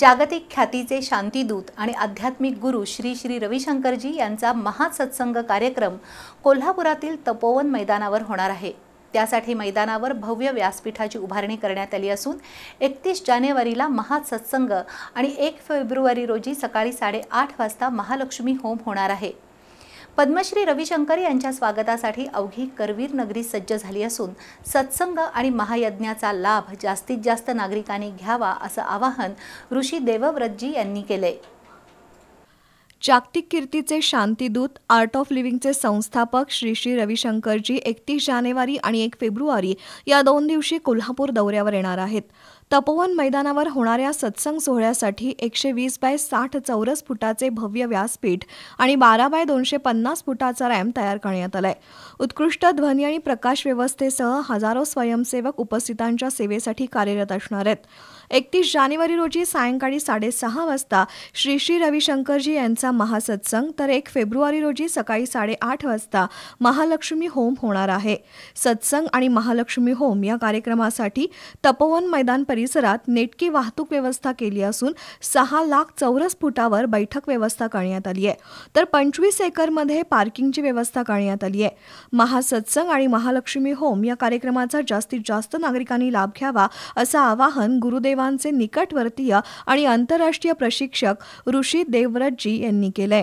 जागतिक ख्यातीचे शांतीदूत आणि आध्यात्मिक गुरु श्री श्री रविशंकरजी यांचा महासत्संग कार्यक्रम कोल्हापुरातील तपोवन मैदानावर होणार आहे त्यासाठी मैदानावर भव्य व्यासपीठाची उभारणी करण्यात आली असून एकतीस जानेवारीला महासत्संग आणि एक फेब्रुवारी रोजी सकाळी साडेआठ वाजता महालक्ष्मी होम होणार आहे पद्मश्री रविशंकर यांच्या स्वागतासाठी अवघी करवीर नगरी सज्ज झाली असून सत्संग आणि महायज्ञाचा लाभ जास्तीत जास्त नागरिकांनी घ्यावा असं आवाहन ऋषी देवव्रतजी यांनी केले जागतिक कीर्तीचे शांतीदूत आर्ट ऑफ लिव्हिंगचे संस्थापक श्री श्री रविशंकरजी एकतीस जानेवारी आणि एक फेब्रुवारी या दोन दिवशी कोल्हापूर दौऱ्यावर येणार आहेत तपोवन मैदानावर होणाऱ्या सत्संग सोहळ्यासाठी एकशे वीस बाय साठ चौरस फुटाचे भव्य व्यासपीठ आणि बारा बाय दोनशे पन्नास फुटाचा रॅम्प तयार करण्यात आलाय उत्कृष्ट ध्वनी आणि प्रकाश व्यवस्थेसह हजारो स्वयंसेवक उपस्थितांच्या सेवेसाठी कार्यरत असणार आहेत एकतीस जानेवारी रोजी सायंकाळी साडेसहा वाजता श्री श्री रविशंकरजी यांचा महासत्संग तर एक फेब्रुवारी रोजी सकाळी साडेआठ वाजता महालक्ष्मी होम होणार आहे सत्संग आणि महालक्ष्मी होम या कार्यक्रमासाठी तपोवन मैदान परिसरात नेटकी वाहतूक व्यवस्था केली असून सहा लाख चौरस फुटावर बैठक व्यवस्था करण्यात आली आहे तर पंचवीस एकरमध्ये पार्किंगची व्यवस्था करण्यात आली आहे महासत्संग आणि महालक्ष्मी होम या कार्यक्रमाचा जास्तीत जास्त नागरिकांनी लाभ घ्यावा असं आवाहन गुरुदेव सेवांचे निकटवर्तीय आणि आंतरराष्ट्रीय प्रशिक्षक ऋषी देवव्रतजी यांनी केले।